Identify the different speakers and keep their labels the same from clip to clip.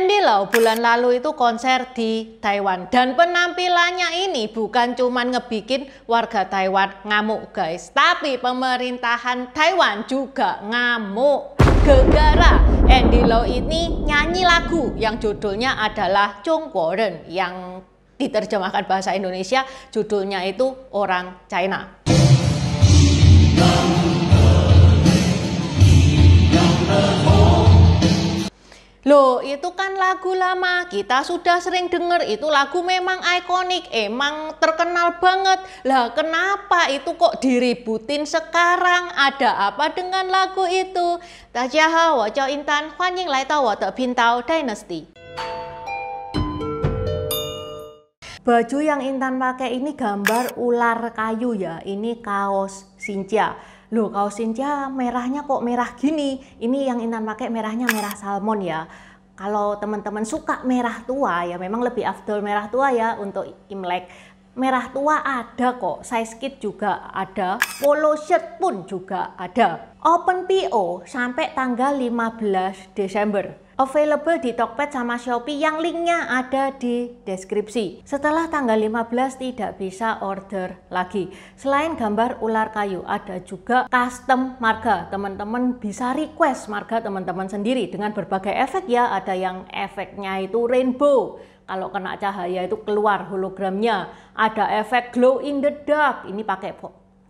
Speaker 1: Sandy Lau bulan lalu itu konser di Taiwan dan penampilannya ini bukan cuman ngebikin warga Taiwan ngamuk guys, tapi pemerintahan Taiwan juga ngamuk gegara Andy Lau ini nyanyi lagu yang judulnya adalah Chongguoren yang diterjemahkan bahasa Indonesia judulnya itu Orang China. Loh, itu kan lagu lama. Kita sudah sering dengar itu lagu memang ikonik, emang terkenal banget. Lah, kenapa itu kok diributin sekarang? Ada apa dengan lagu itu? Tajahao, Wajah Intan, Huan Ying Lai Tao, Dynasty. Baju yang Intan pakai ini gambar ular kayu ya, ini kaos Sinja loh kaos Cynthia merahnya kok merah gini ini yang Intan pakai merahnya merah salmon ya kalau teman-teman suka merah tua ya memang lebih afdol merah tua ya untuk Imlek merah tua ada kok, size kit juga ada, polo shirt pun juga ada. Open PO sampai tanggal 15 Desember. Available di Tokped sama Shopee yang linknya ada di deskripsi. Setelah tanggal 15 tidak bisa order lagi. Selain gambar ular kayu, ada juga custom marga. Teman-teman bisa request marga teman-teman sendiri dengan berbagai efek ya. Ada yang efeknya itu rainbow, kalau kena cahaya itu keluar hologramnya. Ada efek glow in the dark, ini pakai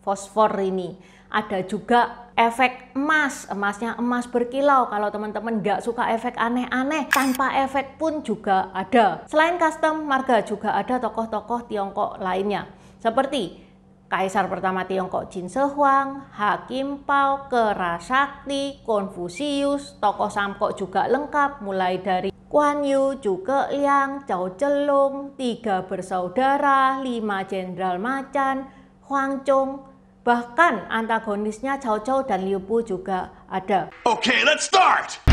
Speaker 1: fosfor ini. Ada juga efek emas, emasnya emas berkilau. Kalau teman-teman nggak suka efek aneh-aneh, tanpa efek pun juga ada. Selain custom, marga juga ada tokoh-tokoh Tiongkok lainnya. Seperti Kaisar pertama Tiongkok Jin Se Huang, Hakim Pao, Kerasakti, Konfusius, tokoh Samkok juga lengkap mulai dari Kuan Yu, juga Liang, Cao Celung, tiga bersaudara, lima jenderal macan, Huang Chong, bahkan antagonisnya Cao Cao dan Liu Bu juga ada. Oke, okay, let's start!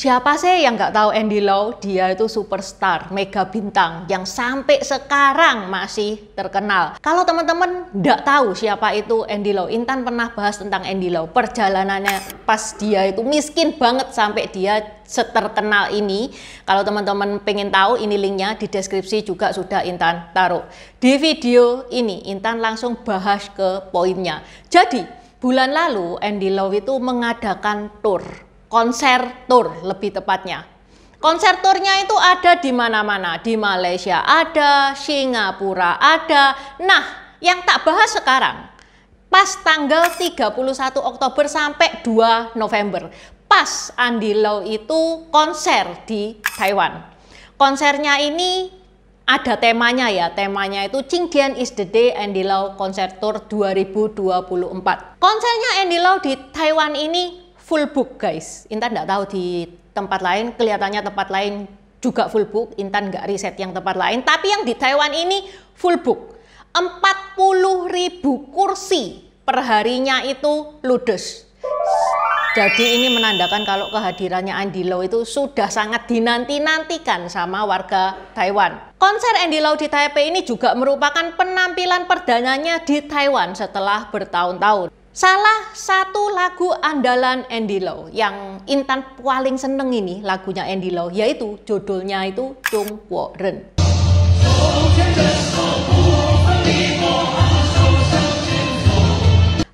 Speaker 1: Siapa sih yang nggak tahu Andy Lau? Dia itu superstar, mega bintang yang sampai sekarang masih terkenal. Kalau teman-teman nggak tahu siapa itu Andy Lau, Intan pernah bahas tentang Andy Lau. Perjalanannya pas dia itu miskin banget sampai dia seterkenal ini. Kalau teman-teman pengen tahu, ini linknya di deskripsi juga sudah Intan taruh. Di video ini Intan langsung bahas ke poinnya. Jadi bulan lalu Andy Lau itu mengadakan tour konser tour lebih tepatnya. Konser tournya itu ada di mana-mana, di Malaysia ada, Singapura ada. Nah, yang tak bahas sekarang, pas tanggal 31 Oktober sampai 2 November, pas Andi Lau itu konser di Taiwan. Konsernya ini ada temanya ya, temanya itu Qingdian is the day Andy Lau Concert Tour 2024. Konsernya Andy Lau di Taiwan ini full book guys. Intan nggak tahu di tempat lain, kelihatannya tempat lain juga full book. Intan nggak riset yang tempat lain, tapi yang di Taiwan ini full book. 40 ribu kursi perharinya itu ludes. Jadi ini menandakan kalau kehadirannya Andy Lau itu sudah sangat dinanti-nantikan sama warga Taiwan. Konser Andy Lau di Taipei ini juga merupakan penampilan perdananya di Taiwan setelah bertahun-tahun. Salah satu lagu andalan Andy Lau yang Intan paling seneng ini lagunya Andy Lau yaitu judulnya itu Chung Wo Ren.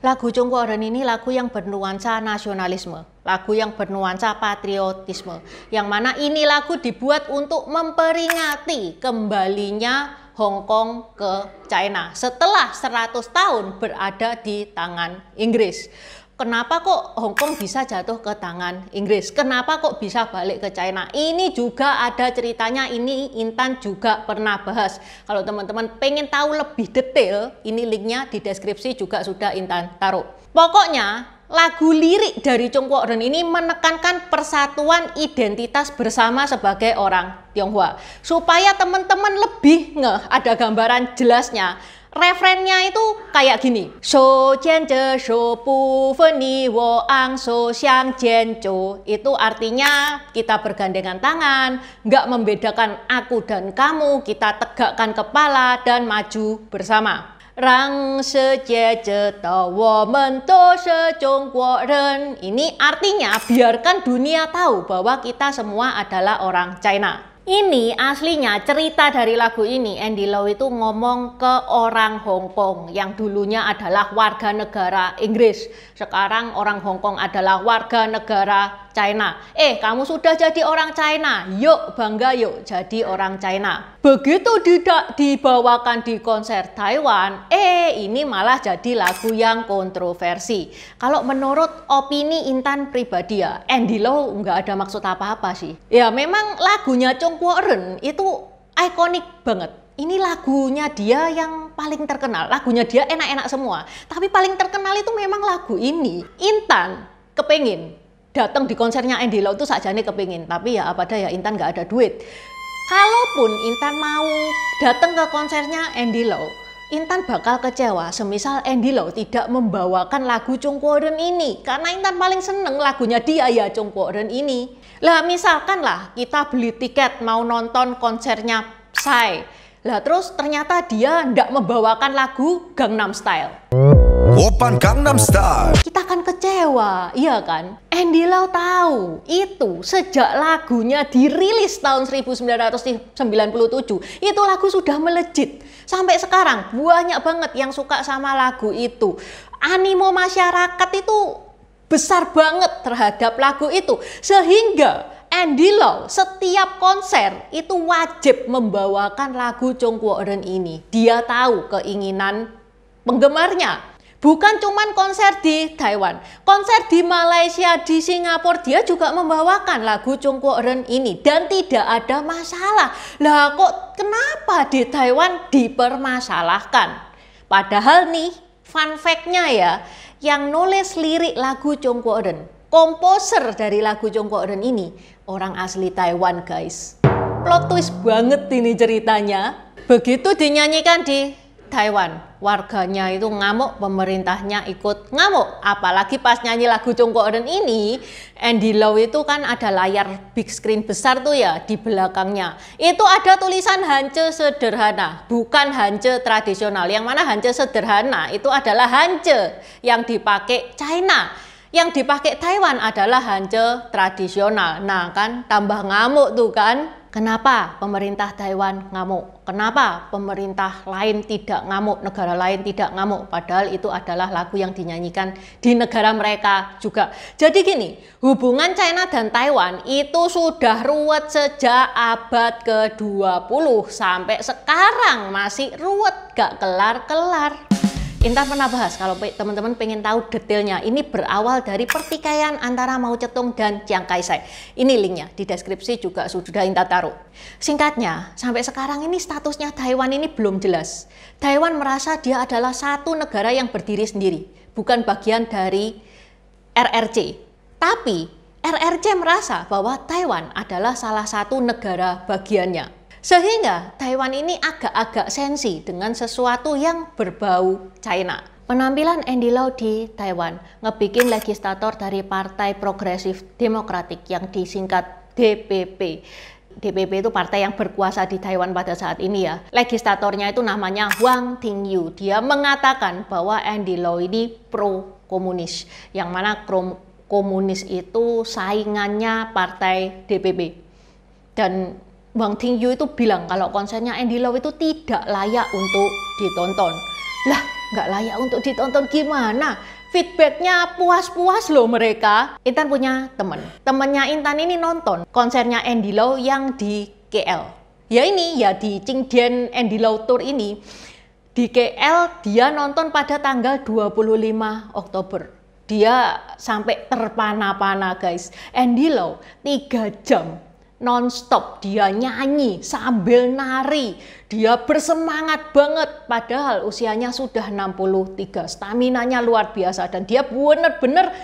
Speaker 1: Lagu Chung Wo Ren ini lagu yang bernuansa nasionalisme, lagu yang bernuansa patriotisme, yang mana ini lagu dibuat untuk memperingati kembalinya Hong Kong ke China setelah 100 tahun berada di tangan Inggris. Kenapa kok Hong Kong bisa jatuh ke tangan Inggris? Kenapa kok bisa balik ke China? Ini juga ada ceritanya, ini Intan juga pernah bahas. Kalau teman-teman pengen tahu lebih detail, ini linknya di deskripsi juga sudah Intan taruh. Pokoknya lagu lirik dari Cungkwa Ren ini menekankan persatuan identitas bersama sebagai orang Tionghoa. Supaya teman-teman lebih ngeh ada gambaran jelasnya. Referennya itu kayak gini. So jian zhe shou bu fen ni wo ang so xiang jian zhou. Itu artinya kita bergandengan tangan, nggak membedakan aku dan kamu, kita tegakkan kepala dan maju bersama. Rang Ini artinya biarkan dunia tahu bahwa kita semua adalah orang China. Ini aslinya cerita dari lagu ini Andy Lau itu ngomong ke orang Hong Kong yang dulunya adalah warga negara Inggris. Sekarang orang Hong Kong adalah warga negara China. Eh, kamu sudah jadi orang China. Yuk, bangga yuk jadi orang China. Begitu tidak dibawakan di konser Taiwan, eh ini malah jadi lagu yang kontroversi. Kalau menurut opini Intan pribadi ya, Andy Lau nggak ada maksud apa-apa sih. Ya memang lagunya Chong Kuo Ren itu ikonik banget ini lagunya dia yang paling terkenal. Lagunya dia enak-enak semua. Tapi paling terkenal itu memang lagu ini. Intan kepengen datang di konsernya Andy Lau itu sajane kepingin tapi ya apa ya Intan nggak ada duit kalaupun Intan mau datang ke konsernya Andy Lau Intan bakal kecewa semisal Andy Lau tidak membawakan lagu Cungkoren ini karena Intan paling seneng lagunya dia ya Cungkoren ini lah misalkan lah kita beli tiket mau nonton konsernya Psy lah terus ternyata dia ndak membawakan lagu Gangnam Style Opan Gangnam Style. Kita akan kecewa, iya kan? Andy Lau tahu itu sejak lagunya dirilis tahun 1997 itu lagu sudah melejit sampai sekarang banyak banget yang suka sama lagu itu animo masyarakat itu besar banget terhadap lagu itu sehingga Andy Lau setiap konser itu wajib membawakan lagu Ren ini. Dia tahu keinginan penggemarnya Bukan cuman konser di Taiwan, konser di Malaysia, di Singapura dia juga membawakan lagu Chung Kuo Ren ini dan tidak ada masalah. Lah kok kenapa di Taiwan dipermasalahkan? Padahal nih fun fact-nya ya, yang nulis lirik lagu Chung Kuo Ren, komposer dari lagu Chung Kuo Ren ini orang asli Taiwan guys. Plot twist banget ini ceritanya. Begitu dinyanyikan di Taiwan warganya itu ngamuk pemerintahnya ikut ngamuk apalagi pas nyanyi lagu Congkoren ini Andy Lau itu kan ada layar big screen besar tuh ya di belakangnya itu ada tulisan Hanje sederhana bukan Hanje tradisional yang mana Hanje sederhana itu adalah Hanje yang dipakai China yang dipakai Taiwan adalah Hanje tradisional nah kan tambah ngamuk tuh kan Kenapa pemerintah Taiwan ngamuk? Kenapa pemerintah lain tidak ngamuk, negara lain tidak ngamuk? Padahal itu adalah lagu yang dinyanyikan di negara mereka juga. Jadi gini, hubungan China dan Taiwan itu sudah ruwet sejak abad ke-20 sampai sekarang masih ruwet, gak kelar-kelar. Intan pernah bahas kalau teman-teman pengen tahu detailnya. Ini berawal dari pertikaian antara Mao Zedong dan Chiang Kai-shek. Ini linknya di deskripsi juga sudah Intan taruh. Singkatnya, sampai sekarang ini statusnya Taiwan ini belum jelas. Taiwan merasa dia adalah satu negara yang berdiri sendiri, bukan bagian dari RRC. Tapi RRC merasa bahwa Taiwan adalah salah satu negara bagiannya. Sehingga Taiwan ini agak-agak sensi dengan sesuatu yang berbau China. Penampilan Andy Lau di Taiwan ngebikin legislator dari Partai Progresif Demokratik yang disingkat DPP. DPP itu partai yang berkuasa di Taiwan pada saat ini ya. Legislatornya itu namanya Wang Tingyu. Dia mengatakan bahwa Andy Lau ini pro komunis, yang mana komunis itu saingannya partai DPP. Dan Wang Tingyu itu bilang kalau konsernya Andy Lau itu tidak layak untuk ditonton. Lah, nggak layak untuk ditonton gimana? Feedbacknya puas-puas loh mereka. Intan punya temen. Temennya Intan ini nonton konsernya Andy Lau yang di KL. Ya ini, ya di Qingdian Andy Lau Tour ini. Di KL dia nonton pada tanggal 25 Oktober. Dia sampai terpana-pana guys. Andy Lau 3 jam nonstop, dia nyanyi sambil nari, dia bersemangat banget padahal usianya sudah 63, nya luar biasa dan dia benar-benar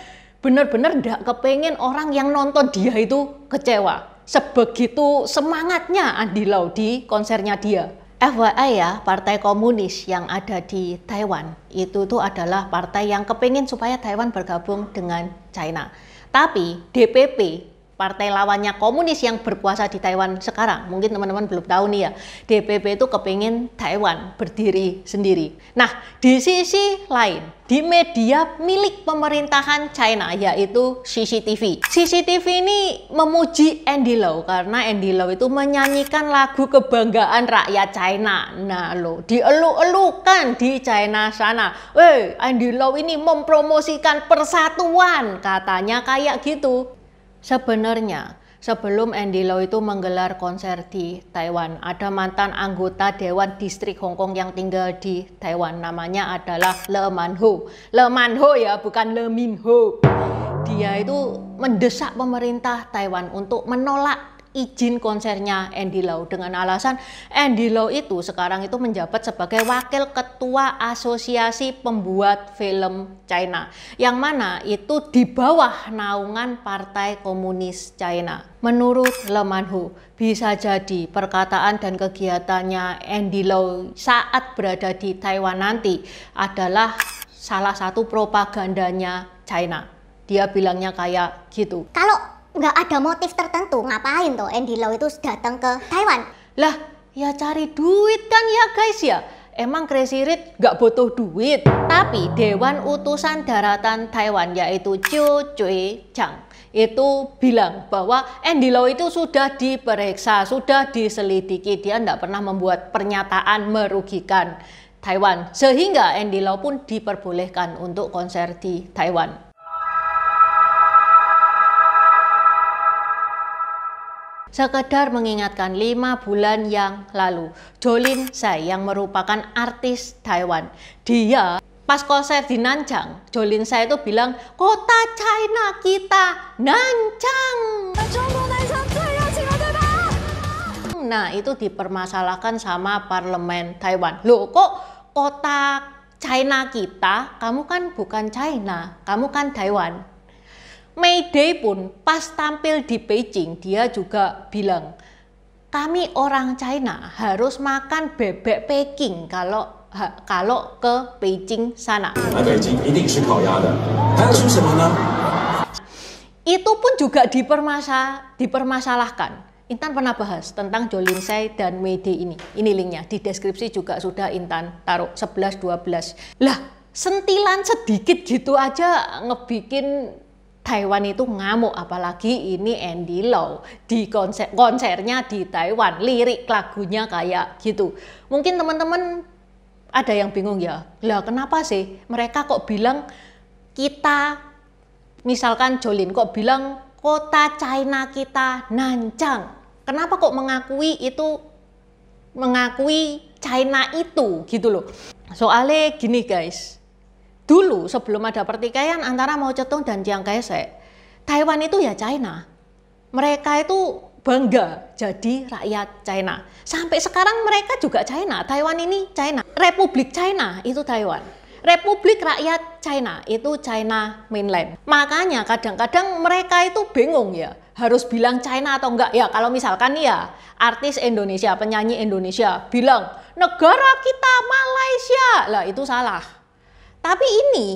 Speaker 1: benar-benar tidak kepengen orang yang nonton dia itu kecewa. Sebegitu semangatnya Andi Lau di konsernya dia. FYI ya, Partai Komunis yang ada di Taiwan itu tuh adalah partai yang kepengen supaya Taiwan bergabung dengan China. Tapi DPP partai lawannya komunis yang berkuasa di Taiwan sekarang. Mungkin teman-teman belum tahu nih ya, DPP itu kepingin Taiwan berdiri sendiri. Nah, di sisi lain, di media milik pemerintahan China yaitu CCTV. CCTV ini memuji Andy Lau karena Andy Lau itu menyanyikan lagu kebanggaan rakyat China. Nah lo, dieluk-elukan di China sana. Weh, Andy Lau ini mempromosikan persatuan, katanya kayak gitu. Sebenarnya, sebelum Andy Lau itu menggelar konser di Taiwan, ada mantan anggota Dewan Distrik Hong Kong yang tinggal di Taiwan. Namanya adalah Le Man Ho. Le Man Ho ya, bukan Le Min Ho. Dia itu mendesak pemerintah Taiwan untuk menolak izin konsernya Andy Lau dengan alasan Andy Lau itu sekarang itu menjabat sebagai wakil ketua asosiasi pembuat film China yang mana itu di bawah naungan Partai Komunis China. Menurut Lemanhu, bisa jadi perkataan dan kegiatannya Andy Lau saat berada di Taiwan nanti adalah salah satu propagandanya China. Dia bilangnya kayak gitu. Kalau nggak ada motif tertentu ngapain tuh Andy Lau itu datang ke Taiwan lah ya cari duit kan ya guys ya Emang Crazy Rich nggak butuh duit, tapi Dewan Utusan Daratan Taiwan yaitu Chiu Cui Chang itu bilang bahwa Andy Lau itu sudah diperiksa, sudah diselidiki, dia nggak pernah membuat pernyataan merugikan Taiwan. Sehingga Andy Lau pun diperbolehkan untuk konser di Taiwan. sekedar mengingatkan lima bulan yang lalu. Jolin Sai yang merupakan artis Taiwan. Dia pas konser di Nanjang, Jolin Sai itu bilang, kota China kita Nanjang. Nah itu dipermasalahkan sama parlemen Taiwan. Loh kok kota China kita, kamu kan bukan China, kamu kan Taiwan. Mayday pun pas tampil di Beijing dia juga bilang kami orang China harus makan bebek Peking kalau kalau ke Beijing sana. Itu pun juga dipermasa, dipermasalahkan. Intan pernah bahas tentang Jolin Sai dan Mayday ini. Ini linknya di deskripsi juga sudah Intan taruh 11 12. Lah, sentilan sedikit gitu aja ngebikin Taiwan itu ngamuk apalagi ini Andy Lau di konser konsernya di Taiwan lirik lagunya kayak gitu mungkin teman-teman ada yang bingung ya lah kenapa sih mereka kok bilang kita misalkan Jolin kok bilang kota China kita nancang kenapa kok mengakui itu mengakui China itu gitu loh soalnya gini guys dulu sebelum ada pertikaian antara Mao Zedong dan Chiang Kai-shek, Taiwan itu ya China. Mereka itu bangga jadi rakyat China. Sampai sekarang mereka juga China. Taiwan ini China. Republik China itu Taiwan. Republik Rakyat China itu China mainland. Makanya kadang-kadang mereka itu bingung ya harus bilang China atau enggak ya kalau misalkan ya artis Indonesia penyanyi Indonesia bilang negara kita Malaysia lah itu salah tapi ini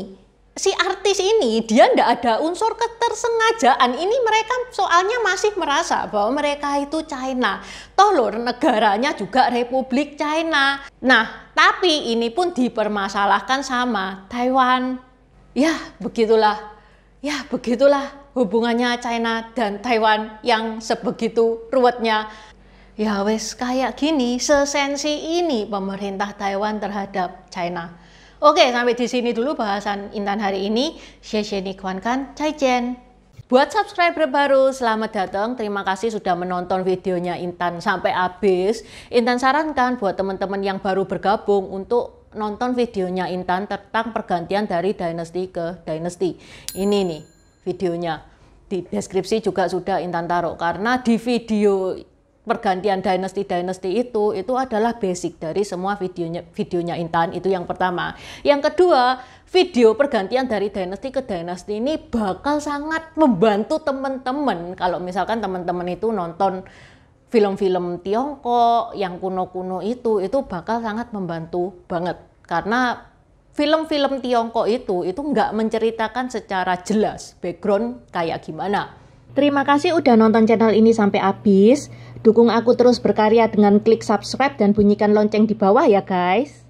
Speaker 1: si artis ini dia ndak ada unsur ketersengajaan ini mereka soalnya masih merasa bahwa mereka itu China toh lor negaranya juga Republik China nah tapi ini pun dipermasalahkan sama Taiwan ya begitulah ya begitulah hubungannya China dan Taiwan yang sebegitu ruwetnya ya wes kayak gini sesensi ini pemerintah Taiwan terhadap China Oke, sampai di sini dulu bahasan Intan hari ini. Xie Nikuan Kan, Cai Chen. Buat subscriber baru, selamat datang. Terima kasih sudah menonton videonya Intan sampai habis. Intan sarankan buat teman-teman yang baru bergabung untuk nonton videonya Intan tentang pergantian dari dynasty ke dynasty. Ini nih videonya. Di deskripsi juga sudah Intan taruh karena di video pergantian dynasty dinasti itu itu adalah basic dari semua videonya videonya Intan itu yang pertama. Yang kedua, video pergantian dari dynasty ke dynasty ini bakal sangat membantu teman-teman kalau misalkan teman-teman itu nonton film-film Tiongkok yang kuno-kuno itu itu bakal sangat membantu banget karena film-film Tiongkok itu itu nggak menceritakan secara jelas background kayak gimana. Terima kasih udah nonton channel ini sampai habis. Dukung aku terus berkarya dengan klik subscribe dan bunyikan lonceng di bawah ya guys.